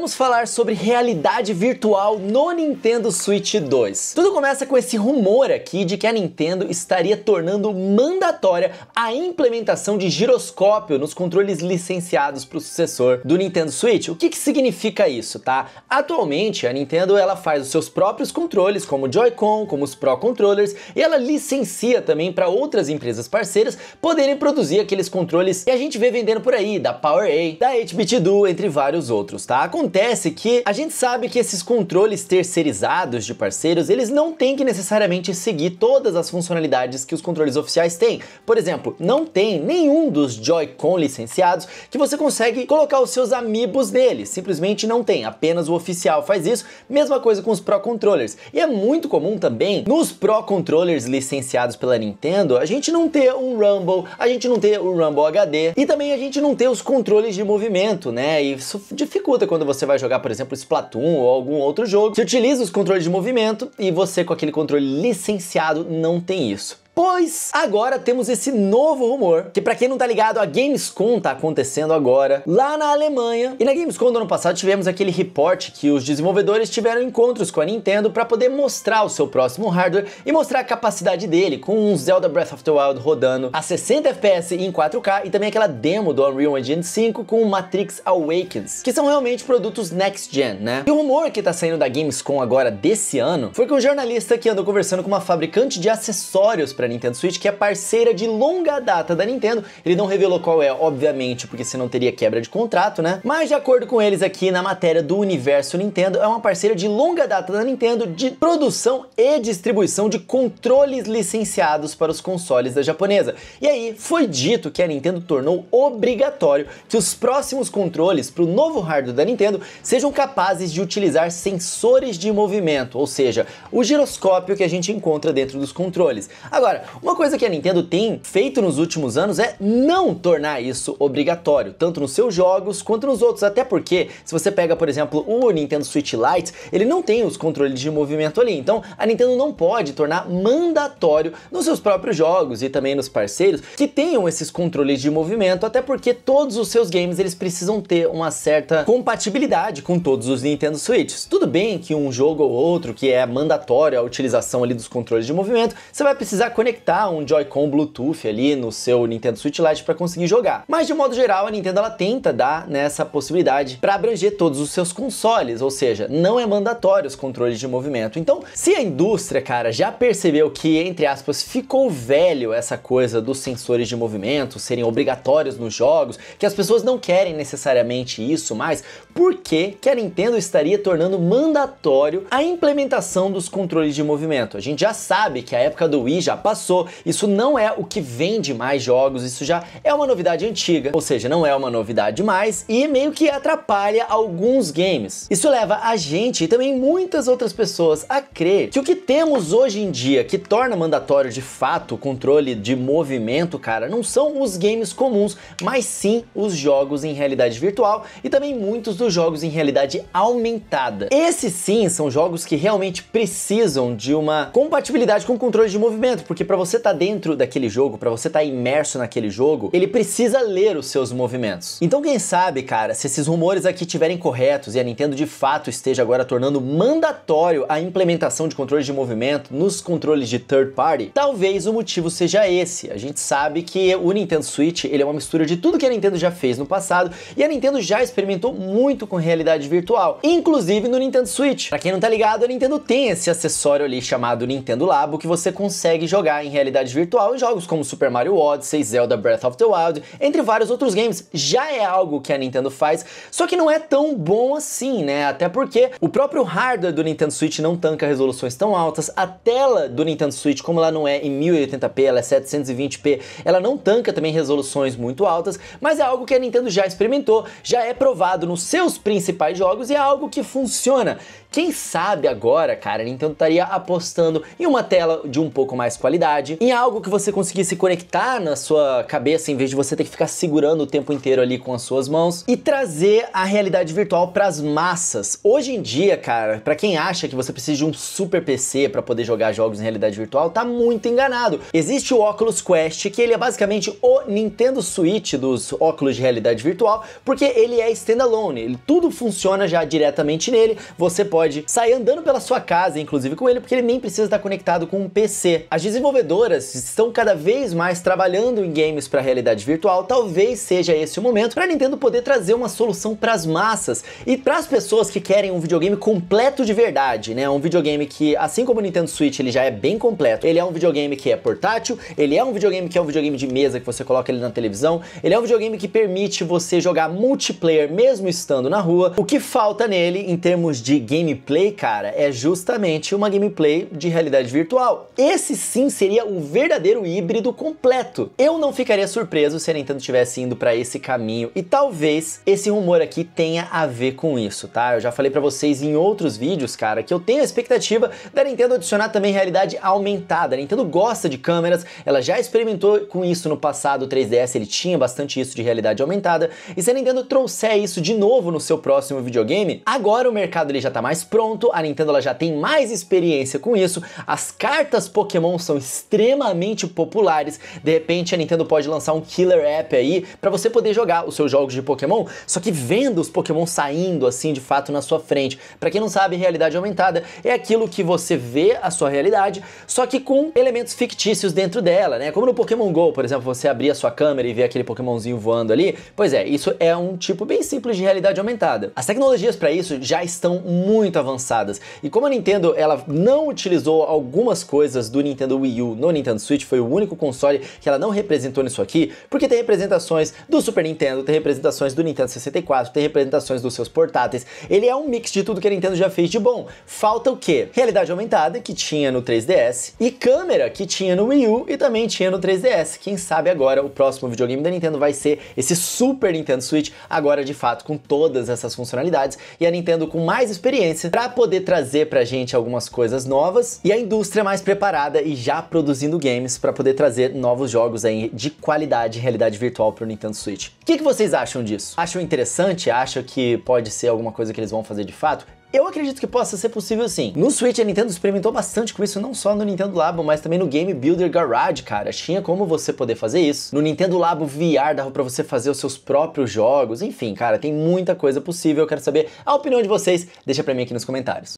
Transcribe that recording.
vamos falar sobre realidade virtual no Nintendo Switch 2. Tudo começa com esse rumor aqui de que a Nintendo estaria tornando mandatória a implementação de giroscópio nos controles licenciados para o sucessor do Nintendo Switch. O que, que significa isso, tá? Atualmente, a Nintendo ela faz os seus próprios controles, como o Joy-Con, como os Pro Controllers, e ela licencia também para outras empresas parceiras poderem produzir aqueles controles que a gente vê vendendo por aí, da Power A, da HBT Duo, entre vários outros, tá? acontece que a gente sabe que esses controles terceirizados de parceiros, eles não têm que necessariamente seguir todas as funcionalidades que os controles oficiais têm. Por exemplo, não tem nenhum dos Joy-Con licenciados que você consegue colocar os seus amigos nele. Simplesmente não tem, apenas o oficial faz isso. Mesma coisa com os Pro Controllers. E é muito comum também nos Pro Controllers licenciados pela Nintendo, a gente não ter um Rumble, a gente não ter um Rumble HD e também a gente não ter os controles de movimento, né? E isso dificulta quando você você vai jogar, por exemplo, Splatoon ou algum outro jogo, você utiliza os controles de movimento e você com aquele controle licenciado não tem isso. Pois agora temos esse novo rumor, que para quem não tá ligado, a Gamescom tá acontecendo agora lá na Alemanha. E na Gamescom do ano passado tivemos aquele reporte que os desenvolvedores tiveram encontros com a Nintendo para poder mostrar o seu próximo hardware e mostrar a capacidade dele, com um Zelda Breath of the Wild rodando a 60 FPS em 4K e também aquela demo do Unreal Engine 5 com o Matrix Awakens, que são realmente produtos next gen, né? E o rumor que tá saindo da Gamescom agora desse ano foi que um jornalista que andou conversando com uma fabricante de acessórios para Nintendo Switch, que é parceira de longa data da Nintendo. Ele não revelou qual é, obviamente, porque senão teria quebra de contrato, né? Mas de acordo com eles aqui na matéria do Universo Nintendo, é uma parceira de longa data da Nintendo de produção e distribuição de controles licenciados para os consoles da japonesa. E aí foi dito que a Nintendo tornou obrigatório que os próximos controles para o novo hardware da Nintendo sejam capazes de utilizar sensores de movimento, ou seja, o giroscópio que a gente encontra dentro dos controles. Agora Agora, uma coisa que a Nintendo tem feito nos últimos anos é não tornar isso obrigatório, tanto nos seus jogos quanto nos outros, até porque se você pega, por exemplo, o Nintendo Switch Lite, ele não tem os controles de movimento ali, então a Nintendo não pode tornar mandatório nos seus próprios jogos e também nos parceiros que tenham esses controles de movimento, até porque todos os seus games eles precisam ter uma certa compatibilidade com todos os Nintendo Switches. Tudo bem que um jogo ou outro que é mandatório a utilização ali dos controles de movimento, você vai precisar conectar um Joy-Con Bluetooth ali no seu Nintendo Switch Lite para conseguir jogar. Mas de modo geral, a Nintendo ela tenta dar nessa possibilidade para abranger todos os seus consoles, ou seja, não é mandatório os controles de movimento. Então, se a indústria, cara, já percebeu que entre aspas ficou velho essa coisa dos sensores de movimento serem obrigatórios nos jogos, que as pessoas não querem necessariamente isso mais, por que que a Nintendo estaria tornando mandatório a implementação dos controles de movimento? A gente já sabe que a época do Wii já passou passou. Isso não é o que vende mais jogos, isso já é uma novidade antiga, ou seja, não é uma novidade mais e meio que atrapalha alguns games. Isso leva a gente e também muitas outras pessoas a crer que o que temos hoje em dia que torna mandatório de fato o controle de movimento, cara, não são os games comuns, mas sim os jogos em realidade virtual e também muitos dos jogos em realidade aumentada. Esses sim são jogos que realmente precisam de uma compatibilidade com o controle de movimento, porque porque para você estar tá dentro daquele jogo, para você estar tá imerso naquele jogo, ele precisa ler os seus movimentos. Então quem sabe, cara, se esses rumores aqui tiverem corretos e a Nintendo de fato esteja agora tornando mandatório a implementação de controles de movimento nos controles de third party, talvez o motivo seja esse. A gente sabe que o Nintendo Switch, ele é uma mistura de tudo que a Nintendo já fez no passado e a Nintendo já experimentou muito com realidade virtual, inclusive no Nintendo Switch. Para quem não tá ligado, a Nintendo tem esse acessório ali chamado Nintendo Labo que você consegue jogar jogar em realidade virtual em jogos como Super Mario Odyssey, Zelda Breath of the Wild, entre vários outros games. Já é algo que a Nintendo faz, só que não é tão bom assim, né? Até porque o próprio hardware do Nintendo Switch não tanca resoluções tão altas, a tela do Nintendo Switch, como ela não é em 1080p, ela é 720p, ela não tanca também resoluções muito altas, mas é algo que a Nintendo já experimentou, já é provado nos seus principais jogos e é algo que funciona. Quem sabe agora, cara, a Nintendo estaria apostando em uma tela de um pouco mais qualidade em algo que você conseguisse conectar na sua cabeça em vez de você ter que ficar segurando o tempo inteiro ali com as suas mãos e trazer a realidade virtual para as massas. Hoje em dia, cara, para quem acha que você precisa de um super PC para poder jogar jogos em realidade virtual, tá muito enganado. Existe o Oculus Quest, que ele é basicamente o Nintendo Switch dos óculos de realidade virtual, porque ele é standalone, tudo funciona já diretamente nele. Você pode sair andando pela sua casa, inclusive com ele, porque ele nem precisa estar conectado com um PC. As desenvolvedoras estão cada vez mais trabalhando em games para realidade virtual, talvez seja esse o momento para a Nintendo poder trazer uma solução para as massas e para as pessoas que querem um videogame completo de verdade, né? Um videogame que, assim como o Nintendo Switch, ele já é bem completo. Ele é um videogame que é portátil, ele é um videogame que é um videogame de mesa que você coloca ele na televisão, ele é um videogame que permite você jogar multiplayer mesmo estando na rua. O que falta nele em termos de gameplay, cara, é justamente uma gameplay de realidade virtual. Esse sim seria um verdadeiro híbrido completo. Eu não ficaria surpreso se a Nintendo tivesse indo para esse caminho e talvez esse rumor aqui tenha a ver com isso, tá? Eu já falei para vocês em outros vídeos, cara, que eu tenho a expectativa da Nintendo adicionar também realidade aumentada. A Nintendo gosta de câmeras, ela já experimentou com isso no passado, o 3DS ele tinha bastante isso de realidade aumentada, e se a Nintendo trouxer isso de novo no seu próximo videogame, agora o mercado ele já tá mais pronto, a Nintendo ela já tem mais experiência com isso, as cartas Pokémon são extremamente populares. De repente a Nintendo pode lançar um killer app aí para você poder jogar os seus jogos de Pokémon, só que vendo os Pokémon saindo assim de fato na sua frente. Para quem não sabe, realidade aumentada é aquilo que você vê a sua realidade, só que com elementos fictícios dentro dela, né? Como no Pokémon Go, por exemplo, você abrir a sua câmera e ver aquele Pokémonzinho voando ali. Pois é, isso é um tipo bem simples de realidade aumentada. As tecnologias para isso já estão muito avançadas. E como a Nintendo ela não utilizou algumas coisas do Nintendo Wii Wii U, no Nintendo Switch, foi o único console que ela não representou nisso aqui, porque tem representações do Super Nintendo, tem representações do Nintendo 64, tem representações dos seus portáteis. Ele é um mix de tudo que a Nintendo já fez de bom. Falta o quê? Realidade aumentada, que tinha no 3DS, e câmera, que tinha no Wii U e também tinha no 3DS. Quem sabe agora o próximo videogame da Nintendo vai ser esse Super Nintendo Switch, agora de fato com todas essas funcionalidades e a Nintendo com mais experiência para poder trazer pra gente algumas coisas novas e a indústria mais preparada e já Tá produzindo games para poder trazer novos jogos aí de qualidade em realidade virtual para o Nintendo Switch. O que, que vocês acham disso? Acham interessante? Acham que pode ser alguma coisa que eles vão fazer de fato? Eu acredito que possa ser possível sim. No Switch, a Nintendo experimentou bastante com isso, não só no Nintendo Labo, mas também no Game Builder Garage, cara. Tinha como você poder fazer isso. No Nintendo Labo VR dava pra você fazer os seus próprios jogos. Enfim, cara, tem muita coisa possível. Eu quero saber a opinião de vocês. Deixa pra mim aqui nos comentários.